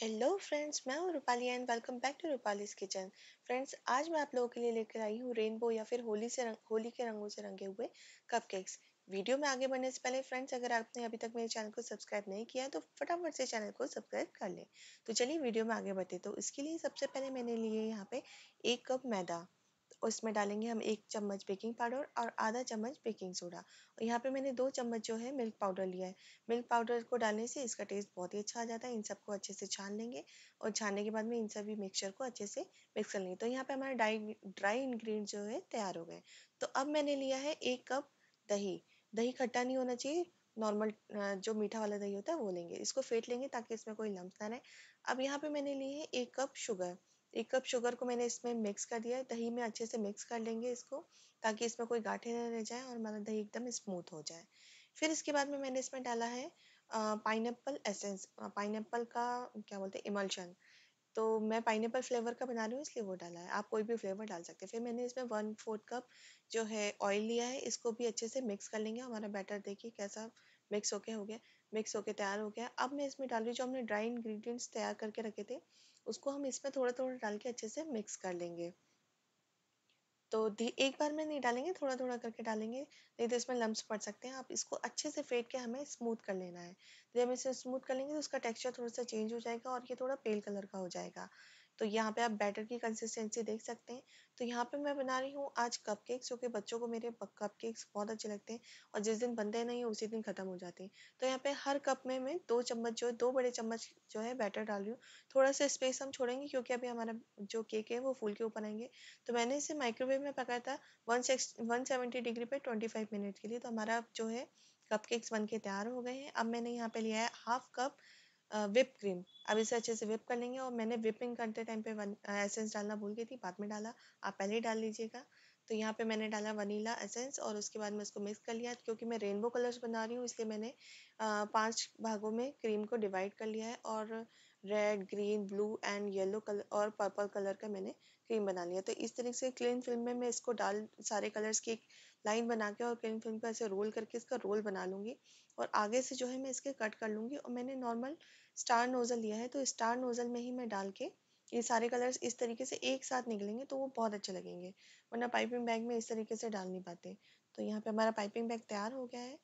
hello friends मैं हूँ Rupali and welcome back to Rupali's kitchen friends आज मैं आप लोगों के लिए लेकर आई हूँ रेनबो या फिर होली से रंग होली के रंगों से रंगे हुए कपकेक्स वीडियो में आगे बढ़ने से पहले फ्रेंड्स अगर आपने अभी तक मेरे चैनल को सब्सक्राइब नहीं किया है तो फटाफट से चैनल को सब्सक्राइब कर लें तो चलिए वीडियो में आगे बढ़ते तो इसके लिए सबसे पहले मैंने लिए यहाँ पे एक कप मैदा उसमें डालेंगे हम एक चम्मच बेकिंग पाउडर और आधा चम्मच बेकिंग सोडा और यहाँ पे मैंने दो चम्मच जो है मिल्क पाउडर लिया है मिल्क पाउडर को डालने से इसका टेस्ट बहुत ही अच्छा आ जाता है इन सबको अच्छे से छान लेंगे और छानने के बाद में इन सभी मिक्सचर को अच्छे से मिक्स कर लेंगे तो यहाँ पर हमारा डाई ड्राई इन्ग्रीडियंट जो है तैयार हो गए तो अब मैंने लिया है एक कप दही दही खट्टा नहीं होना चाहिए नॉर्मल जो मीठा वाला दही होता है वो लेंगे इसको फेंट लेंगे ताकि इसमें कोई लम्स ना रहे अब यहाँ पे मैंने ली है एक कप शुगर एक कप शुगर को मैंने इसमें मिक्स कर दिया है दही में अच्छे से मिक्स कर लेंगे इसको ताकि इसमें कोई गाठे न रह जाए और हमारा दही एकदम स्मूथ हो जाए फिर इसके बाद में मैंने इसमें डाला है पाइन एसेंस पाइन का क्या बोलते हैं इमल्शन तो मैं पाइन फ्लेवर का बना रही हूँ इसलिए वो डाला है आप कोई भी फ्लेवर डाल सकते हैं फिर मैंने इसमें वन फोर्थ कप जो है ऑयल लिया है इसको भी अच्छे से मिक्स कर लेंगे हमारा बैटर देखिए कैसा मिक्स होके हो गया मिक्स होकर तैयार हो गया अब मैं इसमें डाल रही जो हमने ड्राई इंग्रेडिएंट्स तैयार करके रखे थे उसको हम इसमें थोड़ा थोड़ा डाल के अच्छे से मिक्स कर लेंगे तो एक बार में नहीं डालेंगे थोड़ा थोड़ा करके डालेंगे नहीं तो इसमें लम्ब पड़ सकते हैं आप इसको अच्छे से फेंट के हमें स्मूथ कर लेना है जब इसे स्मूथ कर लेंगे तो उसका टेक्सचर थोड़ा सा चेंज हो जाएगा और ये थोड़ा पेल कलर का हो जाएगा तो यहाँ पे आप बैटर की कंसिस्टेंसी देख सकते हैं तो यहाँ पे मैं बना रही हूँ आज कप केक्स कि बच्चों को मेरे कप केक्स बहुत अच्छे लगते हैं और जिस दिन बनते नहीं उसी दिन ख़त्म हो जाते हैं तो यहाँ पे हर कप में मैं दो चम्मच जो है दो बड़े चम्मच जो है बैटर डाल रही हूँ थोड़ा सा स्पेस हम छोड़ेंगे क्योंकि अभी हमारा जो केक है वो फूल के ऊपर आएंगे तो मैंने इसे माइक्रोवेव में पकाया था one six one seventy degree पर ट्वेंटी फाइव मिनट के लिए तो हमारा जो है कप केक्स बन के तैयार हो गए हैं अब मैंने यहाँ पे लिया है हाफ कप विप क्रीम अब इसे अच्छे से विप कर लेंगे और मैंने विपिंग करते टाइम पे वन एसेंस डालना भूल गई थी बाद में डाला आप पहले ही डाल लीजिएगा तो यहाँ पे मैंने डाला वनीला एसेंस और उसके बाद मैं इसको मिक्स कर लिया क्योंकि मैं रेनबो कलर्स बना रही हूँ इसलिए मैंने पांच भागों में क्रीम को डिवाइड कर लिया है और red green blue and yellow colour और पर्पल कलर का मैंने क्रीम बना लिया तो इस तरीके से क्लीन फिल्म में मैं इसको डाल सारे कलर्स की एक लाइन बना के और क्लीन फिल्म को ऐसे रोल करके इसका रोल बना लूँगी और आगे से जो है मैं इसके कट कर लूँगी और मैंने नॉर्मल स्टार नोज़ल लिया है तो स्टार नोज़ल में ही मैं डाल के ये सारे कलर्स इस तरीके से एक साथ निकलेंगे तो वो बहुत अच्छे लगेंगे वरना पाइपिंग बैग में इस तरीके से डाल नहीं पाते तो यहाँ पे हमारा पाइपिंग बैग तैयार हो गया है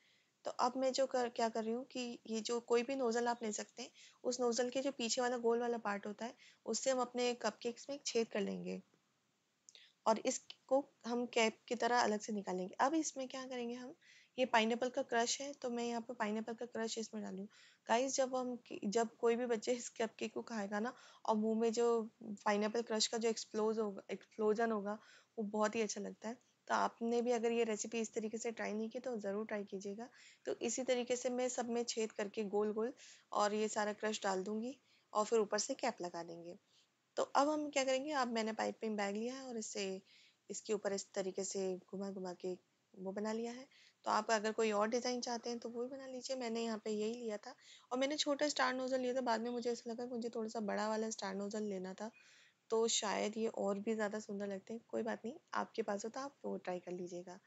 तो अब मैं जो कर क्या कर रही हूँ कि ये जो कोई भी नोज़ल आप ले सकते हैं उस नोज़ल के जो पीछे वाला गोल वाला पार्ट होता है उससे हम अपने कपकेक्स में एक छेद कर लेंगे और इसको हम कैप की तरह अलग से निकालेंगे अब इसमें क्या करेंगे हम ये पाइन का क्रश है तो मैं यहाँ पे पाइन का क्रश इसमें डालूँ गाइस जब हम जब कोई भी बच्चे इस कप को खाएगा ना और मुंह में जो पाइन क्रश का जो एक्सप्लोज होगा एक्सप्लोजन होगा वो बहुत ही अच्छा लगता है तो आपने भी अगर ये रेसिपी इस तरीके से ट्राई नहीं की तो ज़रूर ट्राई कीजिएगा तो इसी तरीके से मैं सब में छेद करके गोल गोल और ये सारा क्रश डाल दूँगी और फिर ऊपर से कैप लगा देंगे तो अब हम क्या करेंगे अब मैंने पाइपिंग बैग लिया है और इसे इसके ऊपर इस तरीके से घुमा घुमा के वो बना लिया है तो आप अगर कोई और डिज़ाइन चाहते हैं तो वो भी बना लीजिए मैंने यहाँ पे यही लिया था और मैंने छोटा स्टार नोज़ल लिया था बाद में मुझे ऐसा लगा मुझे थोड़ा सा बड़ा वाला स्टार नोज़ल लेना था तो शायद ये और भी ज़्यादा सुंदर लगते हैं कोई बात नहीं आपके पास हो तो आप वो ट्राई कर लीजिएगा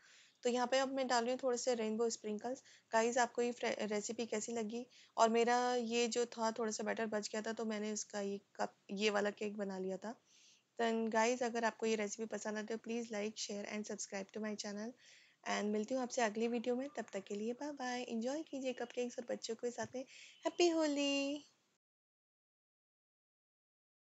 तो यहाँ पे अब मैं डाल रही हूँ थोड़े से रेनबो स्प्रिंकल्स गाइस आपको ये रेसिपी कैसी लगी और मेरा ये जो था थोड़ा सा बैटर बच गया था तो मैंने उसका ये कप ये वाला केक बना लिया था दैन गाइज अगर आपको ये रेसिपी पसंद आती है please like share and subscribe to my channel and मिलती हूँ आपसे अगली वीडियो में तब तक के लिए बाय बाय इन्जॉय कीजिए कप केक्स और बच्चों के साथ में हैप्पी होली